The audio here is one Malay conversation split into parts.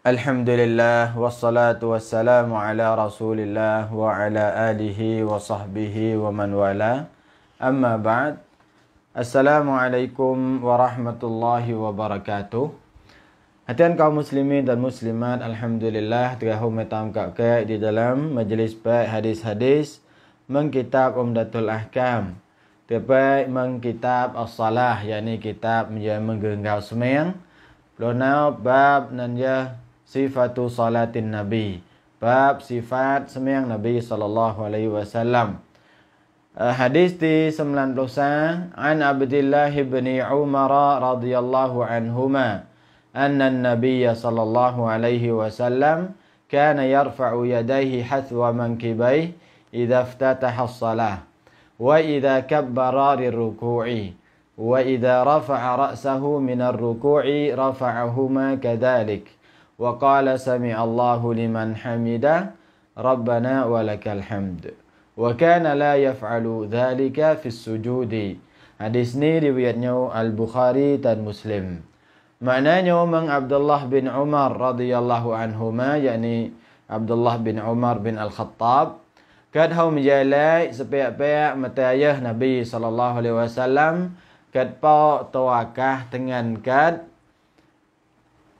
Alhamdulillah, wassalatu wassalamu ala على رسول الله وعلى آله وصحبه ومن والاه أما بعد السلام عليكم ورحمة الله وبركاته Hatian kaum muslimin dan muslimat Alhamdulillah Terahu metam kakak di dalam majlis baik hadis-hadis Mengkitab Umdatul Ahkam Terbaik mengkitab As-Salah Yang ini kitab menjadi menggenggau semayang Lunau bab nanya sifatu salatin nabi bab sifat semayang Nabi sallallahu alaihi wasallam hadis di 90 an abdillah ibn Umar radhiyallahu anhuma anna an-nabiy sallallahu alaihi wasallam kana yarfa'u كان يرفع يديه حثو منكبيه إذا افتتح الصلاة وإذا كبر للركوع وإذا رفع رأسه من الركوع rafa'ahuma kadhalik وقال سمع الله لمن حمده ربنا ولك الحمد وكان لا يفعل ذلك في السجود Hadis ni riwayatnya Al-Bukhari dan Muslim. Maknanya Mang Abdullah bin Umar radhiyallahu anhu ma yakni Abdullah bin Umar bin Al-Khattab kad hau menjalai sepiak-piak matayah Nabi sallallahu alaihi wasallam kad pau tawakah dengan kad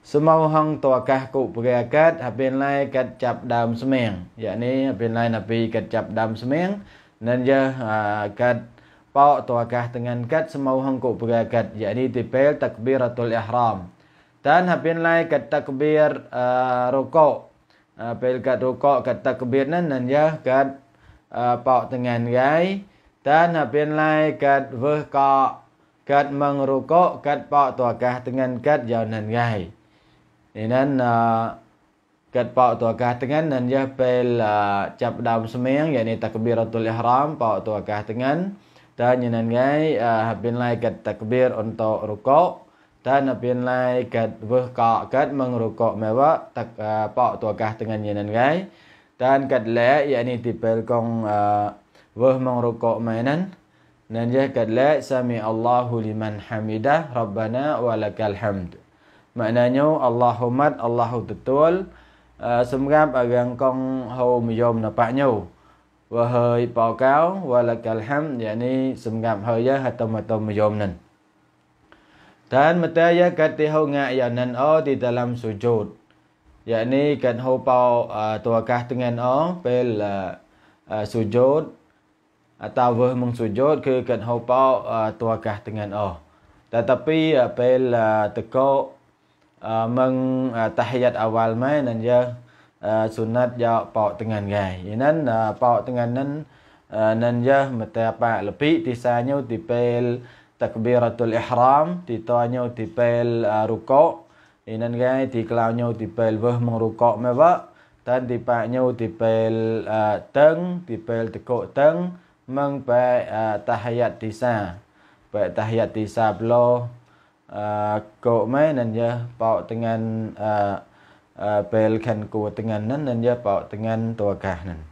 សមោហងតអាកាសកុព្រះអាកាសហើយឡៃកាត់ចាប់ដើមស្មៀងយ៉ានេះហើយឡៃណាពីកាត់ចាប់ដើមស្មៀងនិនយើអាកាត់បោតអាកាសទាំងកាត់សមោហងកុព្រះអាកាសយ៉ានេះទីពេលតាក់បៀរតុលអ៊ីហ្រាមតានហើយឡៃកាត់តាក់បៀររូកោពេលកាត់រូកោកាត់តាក់បៀរនិនយើកាត់បោទាំងឯងតានហើយឡៃកាត់វើកោកាត់មងរូកោកាត់បោតអាកាសទាំងកាត់យ៉ានេះឯង inan ah, kat pau tu akah tengan nan ja pel ah, cap dam semeng ya ni takbiratul ihram pau tu akah tengan dan nyenan gai ah, bin lai kat takbir untuk rukuk dan bin lai kat buh ka kat mengrukuk mewa tak pau tu akah tengan nyenan gai dan kat le ya ni tipel kong buh mengrukuk mainan nan ja kat le sami allahu liman hamidah rabbana walakal hamdu maknanya Allah hormat Allahu betul uh, sumgam agang con hầu mà dòm là bạ nhau và hơi báo cáo và là cả ham yani sumgam hơi ya hatom hatom mà dòm nên dan mataya kati ho nga ya nan o di dalam sujud yakni kan ho pau eh, tua kah dengan o pel eh, eh, sujud atau weh meng sujud ke kan ho pau tua kah dengan o tetapi pel teko meng tahiyat awal mai dan ya sunat ya pau dengan gai inan pau dengan nan nan ya mata pa lepi tisanyo tipel takbiratul ihram titanyo tipel rukuk inan gai ti klauanyo tipel weh mengrukuk me ba tan ti pa nyo tipel teng tipel tekuk teng meng pa tahiyat tisa pa tahiyat tisa bloh komen nanya pau dengan pelkan ku dengan nan nanya pau dengan tua kahnan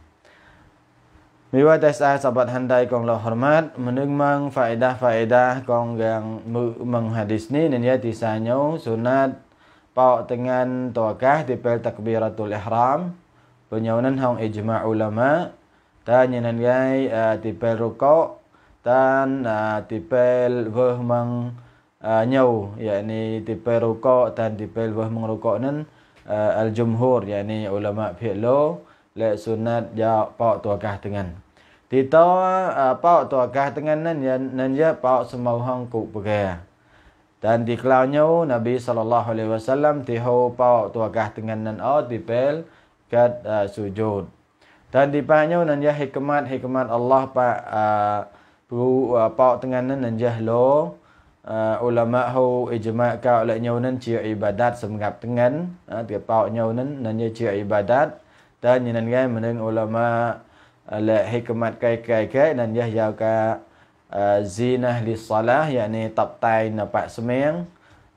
មីវ៉ាតែស្អាតសបត្តិហន្តៃកងលោកហរម៉ាត់មនុស្សម៉ងហ្វាអ៊ីដាហ្វាអ៊ីដាកងយ៉ាងមើម៉ងហាឌីសនេះនិយាយទីសាញោសុណាតបោតងានតកា di pel takbiratul ihram penyaunan hong ijma ulama dan nyenan gai di pel rukuk dan di pel weh mang uh, nyau yakni tipe rukuk dan tipe lebih mengrukuk nen uh, ah, al jumhur yakni ulama fiqlo le sunat ya pau tua kah dengan tito uh, ah, pau tua kah dengan nen ya nen ya pau semua hang ku pegaya dan di kelaunya Nabi sallallahu alaihi wasallam tiho pau tua kah dengan nen au tipe kat uh, sujud dan di panyo nen ya hikmat hikmat Allah pa uh, pu uh, pau tengan nen ya lo uh, ulama hu ijma' ka ulai nyau nan ci ibadat semengap tengan uh, tiap pau nyau nan nan ye ci ibadat dan nyen ngai menen ulama ala hikmat kai kai kai nan ye yau ka uh, zinah li salah yakni tap tai na pak semeng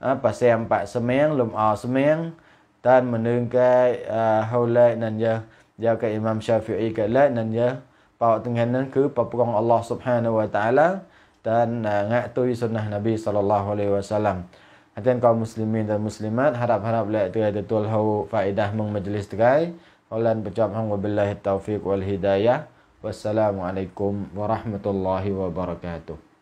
uh, pasem pak semeng lum au semeng dan menen kai uh, hole nan ye yau ka imam syafi'i ka la nan ye pau tengan nan ku papukong allah subhanahu wa ta'ala dan uh, ngatui sunnah Nabi sallallahu alaihi wasallam. Hatian kaum muslimin dan muslimat harap-harap lek tu ada tulhau faedah meng majlis tegai. Olan pecah hang wabillahi taufiq wal hidayah. Wassalamualaikum warahmatullahi wabarakatuh.